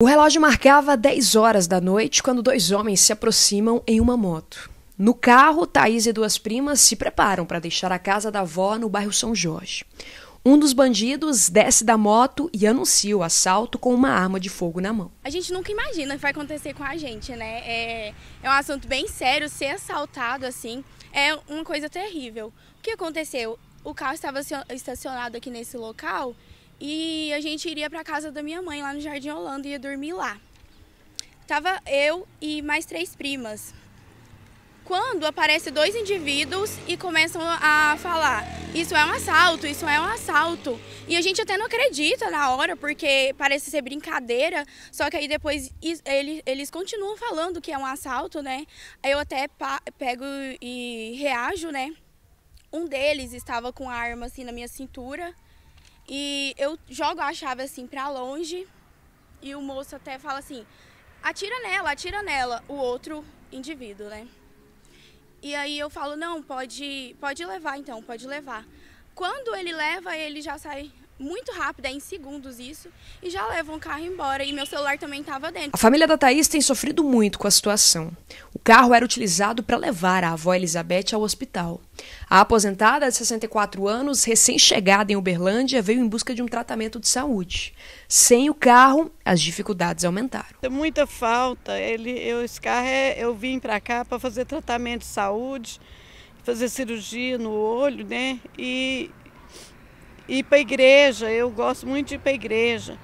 O relógio marcava 10 horas da noite quando dois homens se aproximam em uma moto. No carro, Thaís e duas primas se preparam para deixar a casa da avó no bairro São Jorge. Um dos bandidos desce da moto e anuncia o assalto com uma arma de fogo na mão. A gente nunca imagina o que vai acontecer com a gente, né? É, é um assunto bem sério, ser assaltado assim é uma coisa terrível. O que aconteceu? O carro estava estacionado aqui nesse local e a gente iria para casa da minha mãe lá no Jardim Holanda e ia dormir lá. Tava eu e mais três primas. Quando aparecem dois indivíduos e começam a falar: Isso é um assalto, isso é um assalto. E a gente até não acredita na hora, porque parece ser brincadeira. Só que aí depois eles, eles continuam falando que é um assalto, né? Aí eu até pego e reajo, né? Um deles estava com a arma assim na minha cintura e eu jogo a chave assim para longe e o moço até fala assim: atira nela, atira nela, o outro indivíduo, né? E aí eu falo: não, pode, pode levar então, pode levar. Quando ele leva, ele já sai muito rápida, é em segundos isso, e já levam o carro embora. E meu celular também estava dentro. A família da Thaís tem sofrido muito com a situação. O carro era utilizado para levar a avó Elizabeth ao hospital. A aposentada de 64 anos, recém-chegada em Uberlândia, veio em busca de um tratamento de saúde. Sem o carro, as dificuldades aumentaram. Muita falta. Ele, eu, esse carro é, eu vim para cá para fazer tratamento de saúde, fazer cirurgia no olho, né? E ir para a igreja, eu gosto muito de ir para a igreja.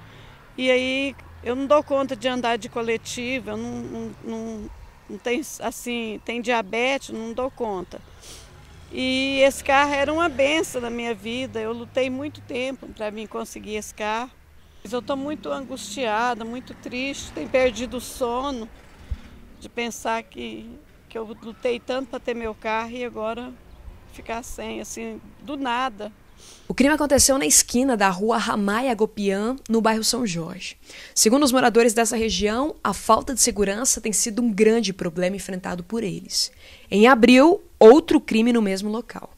E aí eu não dou conta de andar de coletivo, eu não, não, não, não tenho, assim, tem diabetes, não dou conta. E esse carro era uma benção na minha vida, eu lutei muito tempo para mim conseguir esse carro. Mas eu estou muito angustiada, muito triste, tenho perdido o sono de pensar que, que eu lutei tanto para ter meu carro e agora ficar sem, assim, do nada. O crime aconteceu na esquina da rua Ramaya Gopian, no bairro São Jorge. Segundo os moradores dessa região, a falta de segurança tem sido um grande problema enfrentado por eles. Em abril, outro crime no mesmo local.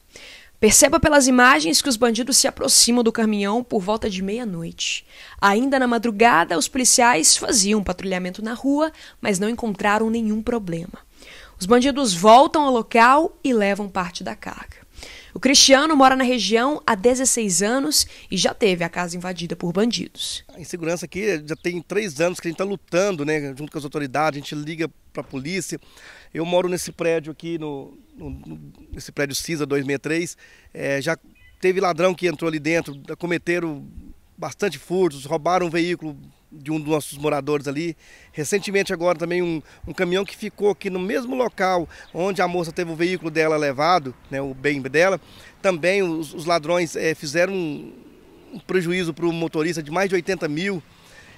Perceba pelas imagens que os bandidos se aproximam do caminhão por volta de meia-noite. Ainda na madrugada, os policiais faziam patrulhamento na rua, mas não encontraram nenhum problema. Os bandidos voltam ao local e levam parte da carga. O Cristiano mora na região há 16 anos e já teve a casa invadida por bandidos. A insegurança aqui já tem três anos que a gente está lutando, né, junto com as autoridades, a gente liga para a polícia. Eu moro nesse prédio aqui, no, no nesse prédio CISA 263. É, já teve ladrão que entrou ali dentro, cometeram bastante furtos, roubaram um veículo, de um dos nossos moradores ali. Recentemente agora também um, um, caminhão que ficou aqui no mesmo local onde a moça teve o veículo dela levado, né, o bem dela. Também os, os ladrões é, fizeram um, um prejuízo para o motorista de mais de 80 mil.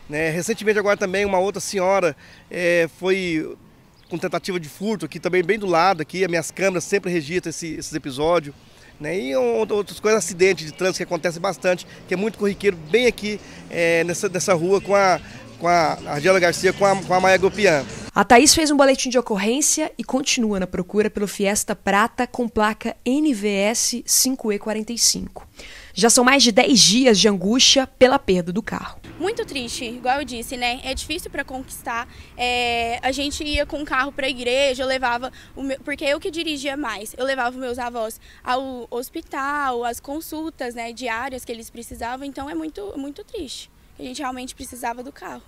Né. Recentemente agora também uma outra senhora é, foi com tentativa de furto aqui também bem do lado aqui. As minhas câmeras sempre registram esse, esses episódios. Né? E outras coisas, acidentes de trânsito que acontecem bastante, que é muito corriqueiro, bem aqui é, nessa, nessa rua com a, com a Argela Garcia, com a, com a Maia Gopian. A Thaís fez um boletim de ocorrência e continua na procura pelo Fiesta Prata com placa NVS 5E45. Já são mais de 10 dias de angústia pela perda do carro muito triste, igual eu disse, né? É difícil para conquistar. É, a gente ia com o carro para a igreja, eu levava o meu, porque eu que dirigia mais. Eu levava meus avós ao hospital, às consultas, né, diárias que eles precisavam. Então é muito muito triste. A gente realmente precisava do carro.